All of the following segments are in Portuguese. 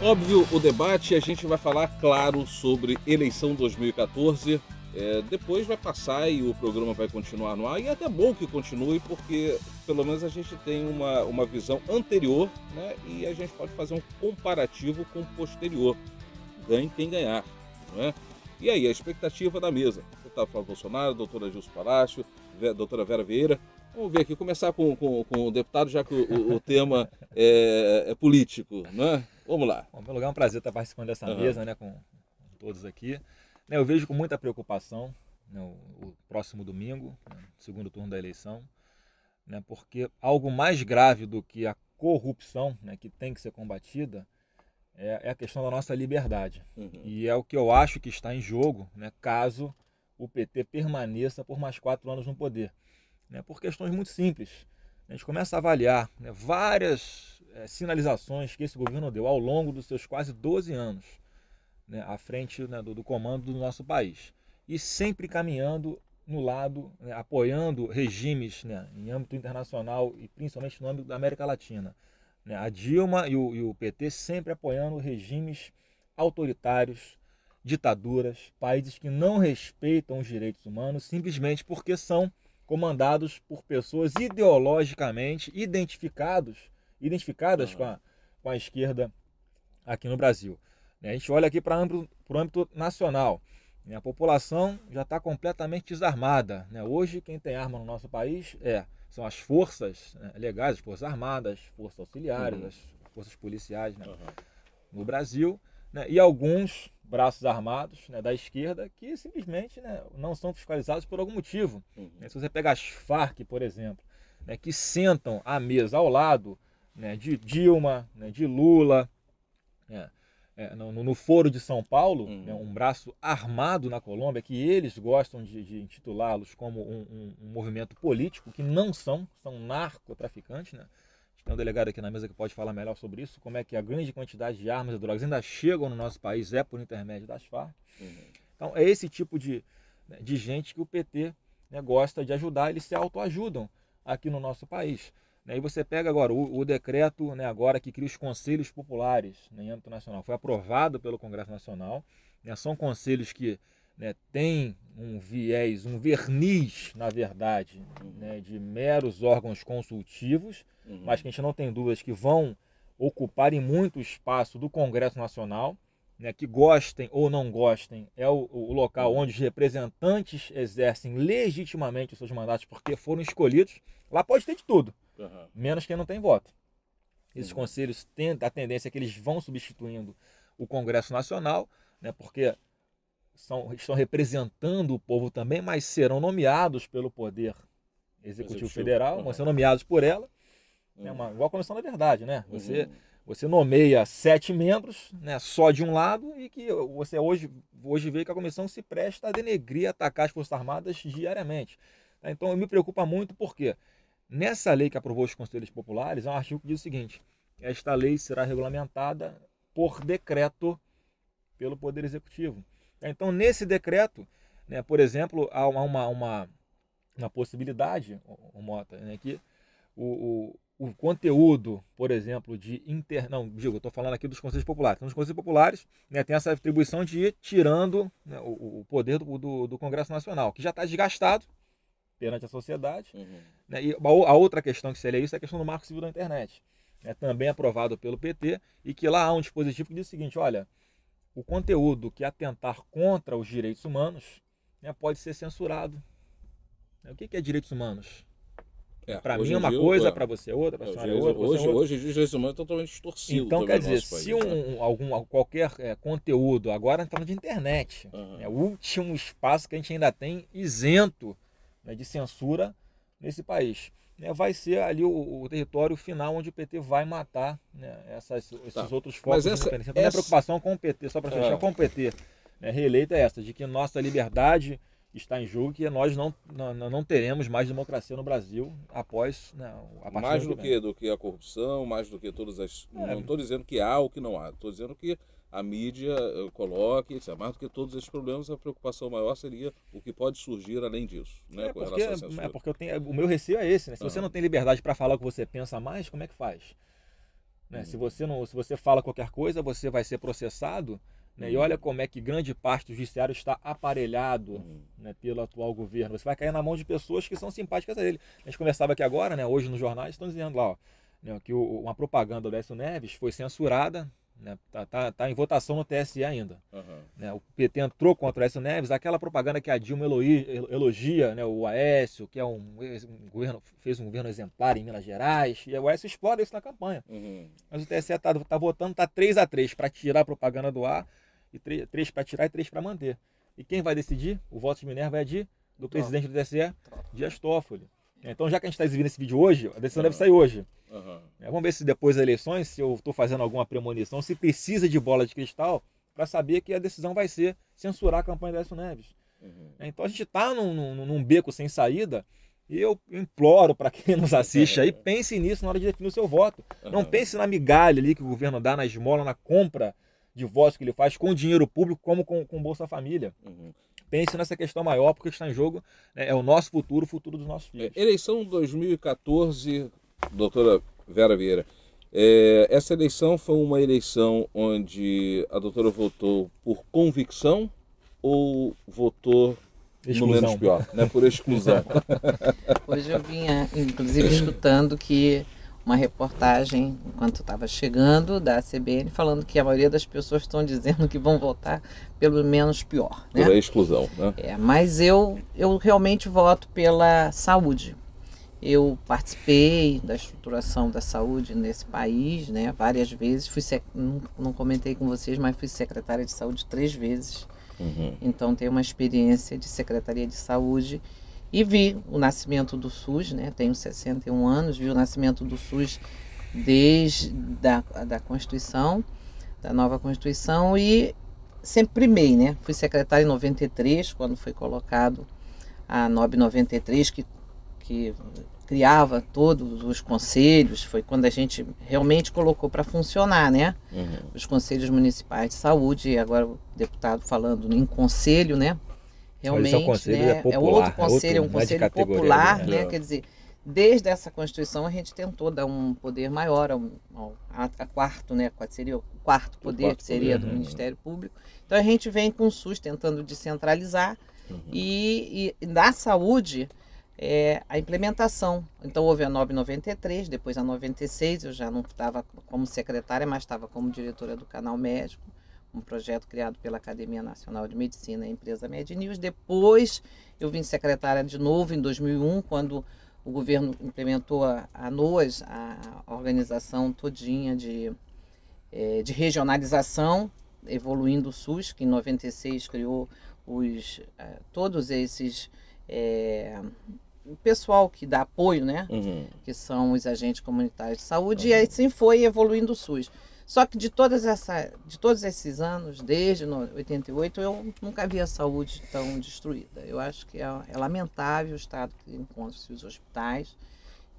Óbvio o debate, a gente vai falar, claro, sobre eleição 2014. É, depois vai passar e o programa vai continuar no ar. E é até bom que continue, porque pelo menos a gente tem uma, uma visão anterior né? e a gente pode fazer um comparativo com o posterior. Ganhe quem ganhar. Não é? E aí, a expectativa da mesa. Deputado Flávio Bolsonaro, doutora Gilson Palácio, doutora Vera Vieira. Vamos ver aqui, começar com, com, com o deputado, já que o, o tema é, é político, né? Vamos lá. Bom, em lugar, é um prazer estar participando dessa uhum. mesa né, com todos aqui. Né, eu vejo com muita preocupação né, o, próximo domingo, né, segundo turno da eleição, né, porque algo mais grave do que a corrupção né, que tem que ser combatida é, é a questão da nossa liberdade. Uhum. E é o que eu acho que está em jogo né, caso o PT permaneça por mais quatro anos no poder. Né, por questões muito simples. A gente começa a avaliar né, várias é, sinalizações que esse governo deu ao longo dos seus quase 12 anos né, à frente né, do, do, comando do nosso país. E sempre caminhando no lado, né, apoiando regimes né, em âmbito internacional e principalmente no âmbito da América Latina. Né, a Dilma e o, e o PT sempre apoiando regimes autoritários, ditaduras, países que não respeitam os direitos humanos simplesmente porque são comandados por pessoas ideologicamente identificados identificadas uhum. com, a, com a esquerda aqui no Brasil. Né? A gente olha aqui para o âmbito nacional. Né? A população já está completamente desarmada. Né? Hoje, quem tem arma no nosso país é, são as forças né, legais, as forças armadas, forças auxiliares, uhum. as forças policiais né, uhum. no Brasil, né? e alguns braços armados da esquerda que simplesmente não são fiscalizados por algum motivo. Uhum. Se você pega as Farc, por exemplo, que sentam à mesa ao lado né, de Dilma, né, de Lula, né, é, no, no, Foro de São Paulo, uhum. né, um braço armado na Colômbia, que eles gostam de, de intitulá-los como um, um, um, movimento político, que não são, são narcotraficantes. Né? Tem um delegado aqui na mesa que pode falar melhor sobre isso, como é que a grande quantidade de armas e drogas ainda chegam no nosso país, é por intermédio das Farc. Uhum. Então, é esse tipo de, né, de gente que o PT né, gosta de ajudar, eles se autoajudam aqui no nosso país. Né, e você pega agora o, o decreto, né, agora que cria os conselhos populares né, em âmbito nacional, foi aprovado pelo Congresso Nacional. Né, são conselhos que né, têm um viés, um verniz, na verdade, né, de meros órgãos consultivos, uhum. mas que a gente não tem dúvidas que vão ocupar em muito espaço do Congresso Nacional. Né, que gostem ou não gostem, é o, o, local onde os representantes exercem legitimamente os seus mandatos porque foram escolhidos. Lá pode ter de tudo. Uhum. Menos quem não tem voto. Esses uhum. conselhos têm a tendência é que eles vão substituindo o Congresso Nacional, né, porque são, estão representando o povo também, mas serão nomeados pelo Poder Executivo, Executivo. Federal, uhum. vão ser nomeados por ela. Né, uhum. uma, igual a Comissão da Verdade, né? Você, uhum. você nomeia sete membros, né, só de um lado, e que você hoje, hoje vê que a comissão se presta a denegrir, atacar as Forças Armadas diariamente. Então, me preocupa muito, por quê? Porque Nessa lei que aprovou os conselhos populares, há um artigo que diz o seguinte: esta lei será regulamentada por decreto pelo Poder Executivo. Então, nesse decreto, né, por exemplo, há uma, uma, uma possibilidade, o Mota, né, que o, o, o, conteúdo, por exemplo, de inter... Não, digo, eu estou falando aqui dos conselhos populares. Então, os conselhos populares né, tem essa atribuição de ir tirando né, o, o, poder do, do, do Congresso Nacional, que já está desgastado, perante a sociedade. Uhum. Né? E a outra questão que seria isso é a questão do marco civil da internet. É também aprovado pelo PT e que lá há um dispositivo que diz o seguinte, olha, o conteúdo que atentar contra os direitos humanos né, pode ser censurado. O que é direitos humanos? É, para mim é uma dia, coisa, é. para você é outra, para é, senhora é outra. É hoje, hoje, os direitos humanos estão totalmente distorcidos. Então, quer dizer, se né? um, né? algum, qualquer é, conteúdo, agora entrando tá de internet, uhum. é o último espaço que a gente ainda tem isento né, de censura nesse país. Né, vai ser ali o, o, território final onde o PT vai matar né, essas, tá. esses tá. outros focos. Mas essa, então, essa... preocupação com o PT, só para fechar, é. com o PT né, reeleita é essa, de que nossa liberdade está em jogo, que nós não, não, não teremos mais democracia no Brasil após né, a partir Mais do, do que, do que a corrupção, mais do que todas as... É. Não estou dizendo que há ou que não há, estou dizendo que a mídia eh, coloque, etc. mais do que todos esses problemas, a preocupação maior seria o que pode surgir além disso, né? É porque, é porque tenho, o meu receio é esse, né? Se uhum. você não tem liberdade para falar o que você pensa mais, como é que faz? Né? Uhum. Se você não, se você fala qualquer coisa, você vai ser processado. Né? E uhum. olha como é que grande parte do judiciário está aparelhado uhum. né, pelo atual governo. Você vai cair na mão de pessoas que são simpáticas a ele. A gente conversava aqui agora, né, hoje nos jornais, estão dizendo lá ó, né, que o, uma propaganda do Décio Neves foi censurada né? Tá, tá, tá, em votação no TSE ainda. Uhum. Né? O PT entrou contra o Aécio Neves, aquela propaganda que a Dilma elogia, né? o Aécio, que é um, um, governo, fez um governo exemplar em Minas Gerais, e o Aécio explora isso na campanha. Uhum. Mas o TSE está tá votando, está 3 a 3 para tirar a propaganda do ar, e 3, 3 para tirar e 3 para manter. E quem vai decidir? O voto de Minerva é de, do Tô. presidente do TSE, Tô. Dias Toffoli. Então, já que a gente está exibindo esse vídeo hoje, a decisão uhum. deve sair hoje. Uhum. É, vamos ver se depois das eleições, se eu estou fazendo alguma premonição, se precisa de bola de cristal para saber que a decisão vai ser censurar a campanha da Edson Neves. Uhum. É, então, a gente está num, num, num, beco sem saída e eu imploro para quem nos assiste aí, pense nisso na hora de definir o seu voto. Não pense na migalha ali que o governo dá, na esmola, na compra de votos que ele faz com dinheiro público, como com, com Bolsa Família. Uhum pense nessa questão maior, porque está em jogo né, é o nosso futuro, o futuro dos nossos é, filhos. Eleição 2014, doutora Vera Vieira, é, essa eleição foi uma eleição onde a doutora votou por convicção ou votou exclusão. no menos pior, né? por exclusão? Hoje eu vinha, inclusive, escutando que uma reportagem enquanto estava chegando da CBN falando que a maioria das pessoas estão dizendo que vão votar pelo menos pior. Né? Pela exclusão, né? É, mas eu, eu realmente voto pela saúde. Eu participei da estruturação da saúde nesse país, né? Várias vezes fui sec... não, não comentei com vocês, mas fui secretária de saúde três vezes. Uhum. Então tenho uma experiência de secretaria de saúde e vi o nascimento do SUS, né? Tenho 61 anos, vi o nascimento do SUS desde da, da Constituição, da nova Constituição e sempre primei, né? Fui secretária em 93, quando foi colocado a 993 que que criava todos os conselhos, foi quando a gente realmente colocou para funcionar, né? Uhum. Os conselhos municipais de saúde, e agora o deputado falando em conselho, né? É realmente. conselho né? é, é popular, é outro conselho, é, outro, é um conselho popular, né? né? Quer dizer, desde essa Constituição a gente tentou dar um poder maior ao, ao a, a, quarto, né? Seria o quarto poder, o quarto que seria poder, do né? Ministério Público. Então a gente vem com o SUS tentando descentralizar uhum. e, e na saúde. É, a implementação. Então houve a 993, depois a 96, eu já não estava como secretária, mas estava como diretora do canal médico um projeto criado pela Academia Nacional de Medicina e empresa MedNews. Depois eu vim secretária de novo em 2001, quando o governo implementou a, a NOAS, a organização todinha de, é, de regionalização, evoluindo o SUS, que em 96 criou os, é, todos esses... É, o pessoal que dá apoio, né? Uhum. Que são os agentes comunitários de saúde. Uhum. E assim foi evoluindo o SUS. Só que de, todas essa, de todos esses anos, desde 88, eu nunca vi a saúde tão destruída. Eu acho que é, é lamentável o estado que encontram-se os hospitais.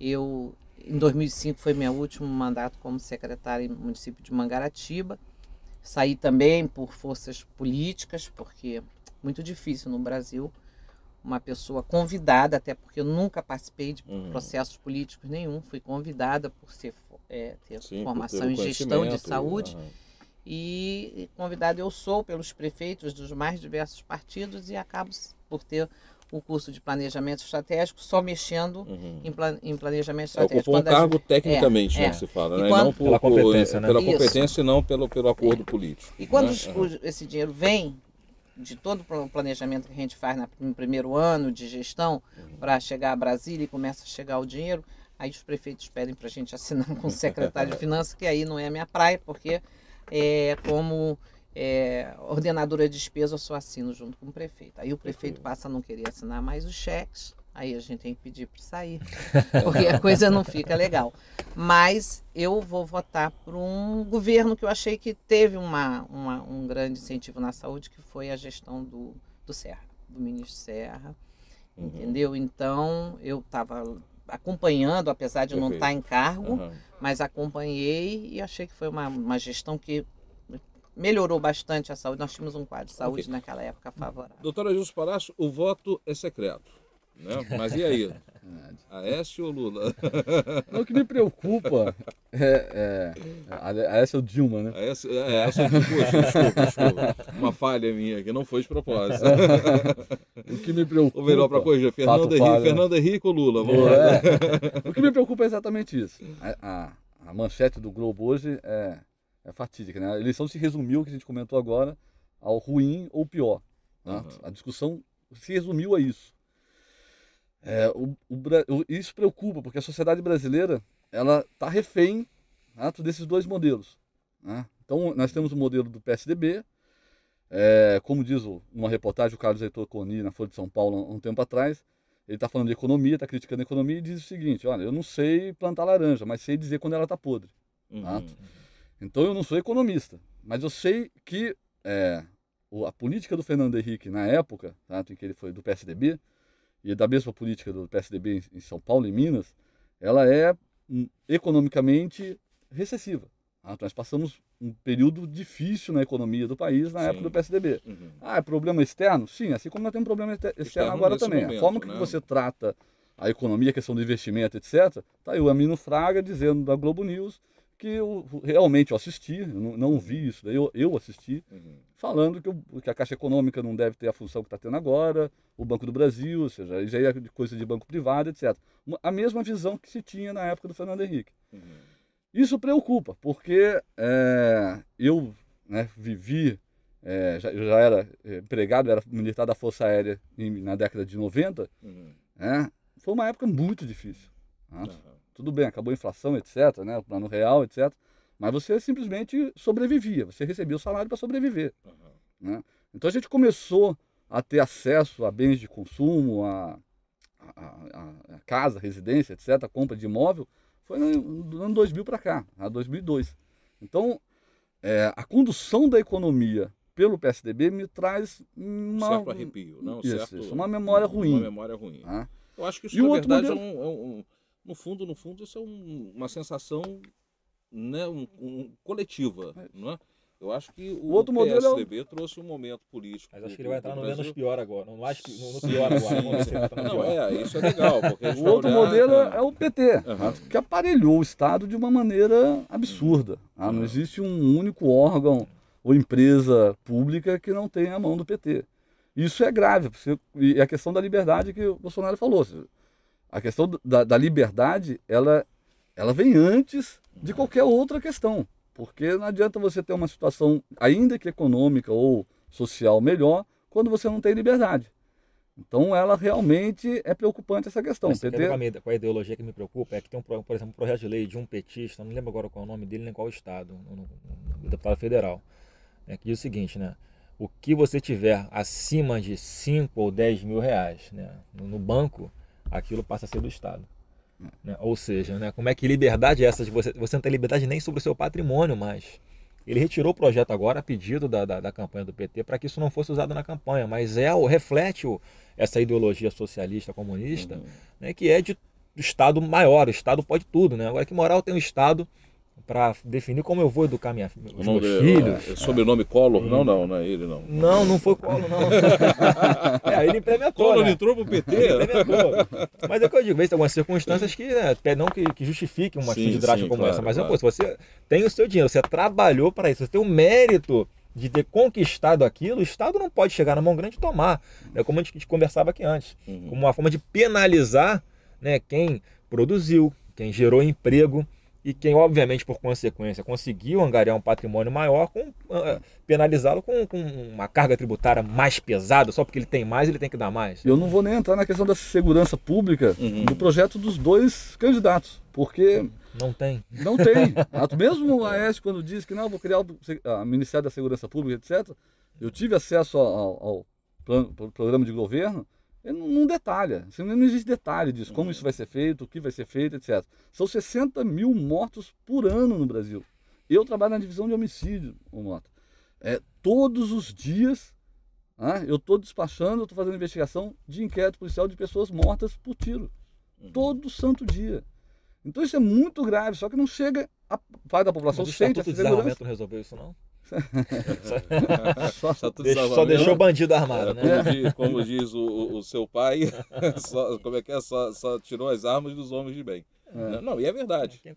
Eu, em 2005, foi meu último mandato como secretária no município de Mangaratiba. Saí também por forças políticas, porque é muito difícil no Brasil uma pessoa convidada, até porque eu nunca participei de uhum. processos políticos nenhum, fui convidada por ser, é, ter Sim, formação em gestão de saúde. Uhum. E convidada eu sou pelos prefeitos dos mais diversos partidos e acabo por ter o curso de planejamento estratégico só mexendo uhum. em, plan, em, planejamento é, estratégico. Ocupou um cargo gente... tecnicamente, é, né, é. se fala, né? Quando... não por, pela competência, né? pela competência e não pelo, pelo acordo é. político. E quando né? os, uhum. esse dinheiro vem, de todo o planejamento que a gente faz no primeiro ano de gestão uhum. para chegar a Brasília e começa a chegar o dinheiro, aí os prefeitos pedem para a gente assinar com o secretário de Finanças, que aí não é a minha praia, porque é como é, ordenadora de despesa eu só assino junto com o prefeito. Aí o prefeito passa a não querer assinar mais os cheques, Aí a gente tem que pedir para sair, porque a coisa não fica legal. Mas eu vou votar por um governo que eu achei que teve uma, uma um grande incentivo na saúde, que foi a gestão do, do Serra, do ministro Serra. Uhum. Entendeu? Então, eu estava acompanhando, apesar de não estar tá em cargo, uhum. mas acompanhei e achei que foi uma, uma gestão que melhorou bastante a saúde. Nós tínhamos um quadro de saúde okay. naquela época favorável. Doutora Júlio Palácio, o voto é secreto. Né? Mas e aí? Aécio ou Lula? Não, é o que me preocupa é, é Aécio ou Dilma, né? Aécio, é, ou Dilma, desculpa, desculpa. Uma falha minha que não foi de propósito. o que me preocupa... Ou melhor, para corrigir, Fernando, Henrique, Fernando Henrique ou Lula? Vamos é. O que me preocupa é exatamente isso. A, a, a manchete do Globo hoje é, é fatídica, né? A eleição se resumiu, que a gente comentou agora, ao ruim ou pior. Né? Uhum. A discussão se resumiu a isso. É, o, o, isso preocupa, porque a sociedade brasileira ela está refém né, desses dois modelos. Né? Então, nós temos o modelo do PSDB, é, como diz uma reportagem o Carlos Heitor Coni na Folha de São Paulo há um tempo atrás, ele está falando de economia, está criticando a economia e diz o seguinte: olha, eu não sei plantar laranja, mas sei dizer quando ela está podre. Uhum. Tá? Então eu não sou economista, mas eu sei que é, a política do Fernando Henrique na época, tá, em que ele foi do PSDB, e da mesma política do PSDB em São Paulo e Minas, ela é hum, economicamente recessiva. Ah, nós passamos um período difícil na economia do país na Sim. época do PSDB. Uhum. Ah, é problema externo? Sim, assim como nós temos um problema externo, externo agora também. Momento, a forma que né? você trata a economia, a questão do investimento, etc., tá aí o Amino Fraga dizendo da Globo News que eu realmente eu assisti, não, não, vi isso, daí eu, eu assisti, uhum. falando que, eu, que, a Caixa Econômica não deve ter a função que está tendo agora, o Banco do Brasil, ou seja, isso aí é coisa de banco privado, etc. A mesma visão que se tinha na época do Fernando Henrique. Uhum. Isso preocupa, porque é, eu né, vivi, é, já, já, era é, empregado, era militar da Força Aérea em, na década de 90, uhum. Né, foi uma época muito difícil. Né? Tudo bem, acabou a inflação, etc., né? O plano real, etc. Mas você simplesmente sobrevivia, você recebia o salário para sobreviver. Uhum. Né? Então a gente começou a ter acesso a bens de consumo, a, a, a, a casa, residência, etc., compra de imóvel, foi no ano 2000 para cá, a 2002. Então é, a condução da economia pelo PSDB me traz uma, certo arrepio, não? Isso, certo, isso, uma memória ruim. Uma memória ruim. Tá? Eu acho que isso, e na verdade, modelo... é um, é um no fundo, no fundo, isso é um, uma sensação né, um, um, coletiva. É. Não é? Eu acho que o, o outro PSDB é... trouxe um momento político. Mas acho que ele vai entrar no menos pior agora. Não acho que no, no pior agora. Sim, sim. Tá não, é, isso é legal. o outro olhar, modelo é... é o PT, uhum. que aparelhou o Estado de uma maneira absurda. Uhum. Ah, não existe um único órgão ou empresa pública que não tenha a mão do PT. Isso é grave. porque e a questão da liberdade que o Bolsonaro falou. A questão da, da liberdade, ela, ela vem antes de qualquer outra questão. Porque não adianta você ter uma situação, ainda que econômica ou social melhor, quando você não tem liberdade. Então, ela realmente é preocupante essa questão. Mas, PT... Mim, com a ideologia que me preocupa é que tem, um, por exemplo, um projeto de lei de um petista, não lembro agora qual é o nome dele nem qual é o estado, o deputado federal, é que diz o seguinte, né? O que você tiver acima de 5 ou 10 mil reais né, no banco, aquilo passa a ser do Estado. Né? Ou seja, né, como é que liberdade é essa? De você, você não tem liberdade nem sobre o seu patrimônio mais. Ele retirou o projeto agora a pedido da, da, da campanha do PT para que isso não fosse usado na campanha, mas é reflete o, essa ideologia socialista comunista, uhum. né, que é de, Estado maior, o Estado pode tudo. Né? Agora, que moral tem o Estado para definir como eu vou educar minha, meus, o nome, meus filhos. É, é sobrenome Collor, não, hum. não, não é ele não. Não, não foi Collor, não. é, ele implementou. Collor né? entrou pro PT. Né? mas é o que eu digo, tem algumas circunstâncias que, né, não que, que justifiquem uma de drástica como claro, essa, mas claro. pô, se você tem o seu dinheiro, você trabalhou para isso, você tem o mérito de ter conquistado aquilo, o Estado não pode chegar na mão grande e tomar. É como a gente conversava aqui antes, uhum. como uma forma de penalizar né, quem produziu, quem gerou emprego, e quem, obviamente, por consequência, conseguiu angariar um patrimônio maior, uh, penalizá-lo com, com, uma carga tributária mais pesada, só porque ele tem mais, ele tem que dar mais. Eu não vou nem entrar na questão da segurança pública uhum. do projeto dos dois candidatos, porque. Não tem. Não tem. Mesmo o Aécio, quando diz que não, vou criar o ah, Ministério da Segurança Pública, etc., eu tive acesso ao, ao ao programa de governo não, não detalha, não existe detalhe disso, como uhum. isso vai ser feito, o que vai ser feito, etc. São 60 mil mortos por ano no Brasil. Eu trabalho na divisão de homicídio, Mota. É, todos os dias ah, eu estou despachando, eu estou fazendo investigação de inquérito policial de pessoas mortas por tiro. Uhum. Todo santo dia. Então isso é muito grave, só que não chega a parte da população sente essa segurança. não resolveu isso não? só, só, deixou, só né? deixou o bandido armado, é, né? Como diz, como diz o, o, seu pai, só, como é que é? Só, só, tirou as armas dos homens de bem. É. Não, e é verdade. Né?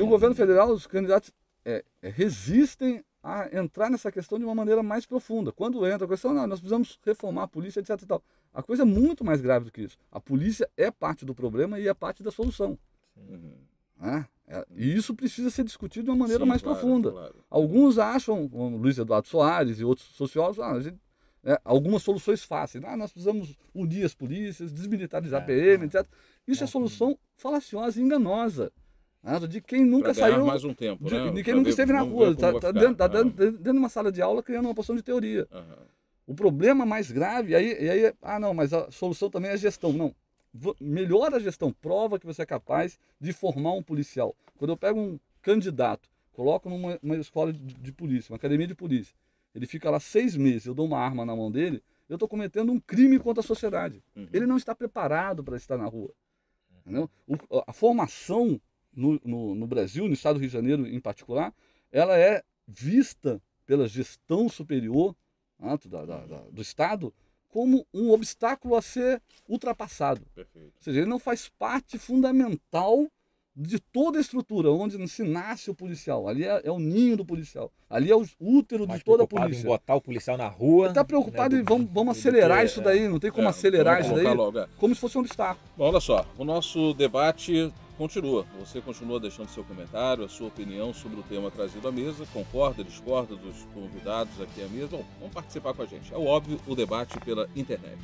o governo federal, os candidatos é, é, resistem a entrar nessa questão de uma maneira mais profunda. Quando entra a questão, não, nós precisamos reformar a polícia, etc. E tal. A coisa é muito mais grave do que isso. A polícia é parte do problema e é parte da solução. Uhum. Né? É, e isso precisa ser discutido de uma maneira Sim, mais claro, profunda. Claro. Alguns acham, como Luiz Eduardo Soares e outros sociólogos, ah, gente, é, algumas soluções fáceis. Ah, nós precisamos unir as polícias, desmilitarizar a é, PM, é. etc. Isso é, é, solução falaciosa e enganosa. Ah, de quem nunca saiu. mais um tempo, de, né? de quem pra nunca ver, esteve na rua. Está tá, tá dentro, tá dentro, dentro, de uma sala de aula criando uma porção de teoria. Uhum. O problema mais grave, aí, aí, ah, não, mas a solução também é a gestão. Não, melhora a gestão, prova que você é capaz de formar um policial. Quando eu pego um candidato, coloco numa escola de, de polícia, uma academia de polícia, ele fica lá seis meses, eu dou uma arma na mão dele, eu estou cometendo um crime contra a sociedade. Uhum. Ele não está preparado para estar na rua. O, a formação no, no, no, Brasil, no estado do Rio de Janeiro em particular, ela é vista pela gestão superior né, da, da, da, do Estado como um obstáculo a ser ultrapassado. Perfeito. Ou seja, ele não faz parte fundamental de toda a estrutura onde se nasce o policial. Ali é, é o ninho do policial. Ali é o útero Mais de toda a polícia. Em botar o policial na rua. Está preocupado né, e vamos, vamos acelerar que, isso daí. Não tem como é, acelerar isso daí. Logo, é. Como se fosse um obstáculo. Bom, olha só, o nosso debate continua. Você continua deixando seu comentário, a sua opinião sobre o tema trazido à mesa, concorda, discorda dos convidados aqui à mesa, ou vão participar com a gente. É óbvio, o debate pela internet.